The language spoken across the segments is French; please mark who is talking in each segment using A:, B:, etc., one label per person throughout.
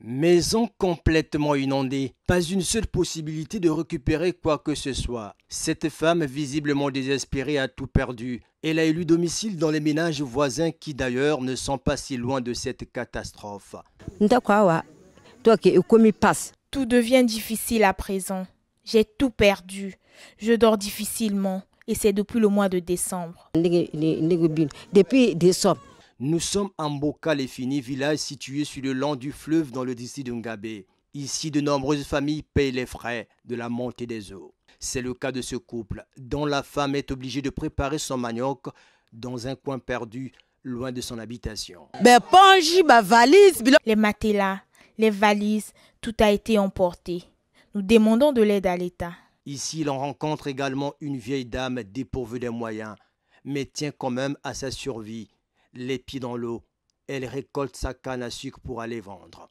A: Maison complètement inondée, pas une seule possibilité de récupérer quoi que ce soit. Cette femme visiblement désespérée a tout perdu. Elle a élu domicile dans les ménages voisins qui d'ailleurs ne sont pas si loin de cette catastrophe.
B: Tout devient difficile à présent. J'ai tout perdu. Je dors difficilement et c'est depuis le mois de décembre.
A: Depuis décembre, nous sommes à Mboka Lefini, village situé sur le long du fleuve dans le district de Ngabé. Ici, de nombreuses familles paient les frais de la montée des eaux. C'est le cas de ce couple, dont la femme est obligée de préparer son manioc dans un coin perdu, loin de son habitation.
B: Les matelas, les valises, tout a été emporté. Nous demandons de l'aide à l'État.
A: Ici, l'on rencontre également une vieille dame dépourvue des moyens, mais tient quand même à sa survie les pieds dans l'eau. Elle récolte sa canne à sucre pour aller vendre.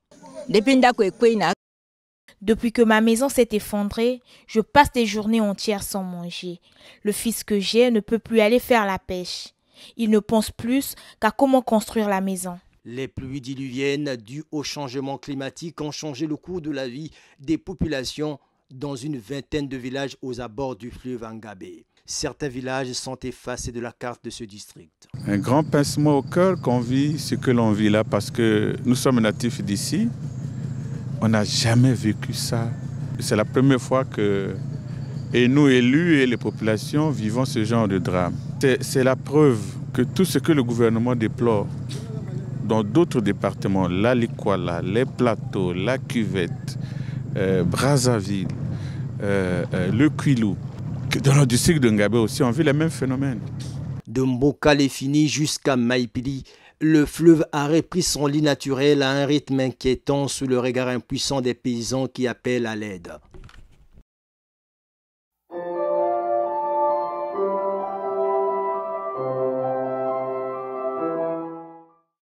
B: Depuis que ma maison s'est effondrée, je passe des journées entières sans manger. Le fils que j'ai ne peut plus aller faire la pêche. Il ne pense plus qu'à comment construire la maison.
A: Les pluies diluviennes dues au changement climatique ont changé le cours de la vie des populations dans une vingtaine de villages aux abords du fleuve Angabé certains villages sont effacés de la carte de ce district.
C: Un grand pincement au cœur qu'on vit ce que l'on vit là parce que nous sommes natifs d'ici. On n'a jamais vécu ça. C'est la première fois que et nous, élus et les populations, vivons ce genre de drame. C'est la preuve que tout ce que le gouvernement déplore dans d'autres départements, la les plateaux, la cuvette, euh, Brazzaville, euh, euh, le Quilou, dans le district de Ngabe aussi, on vit les mêmes phénomènes. De Mbokalefini
A: jusqu'à Maipili, le fleuve a repris son lit naturel à un rythme inquiétant sous le regard impuissant des paysans qui appellent à l'aide.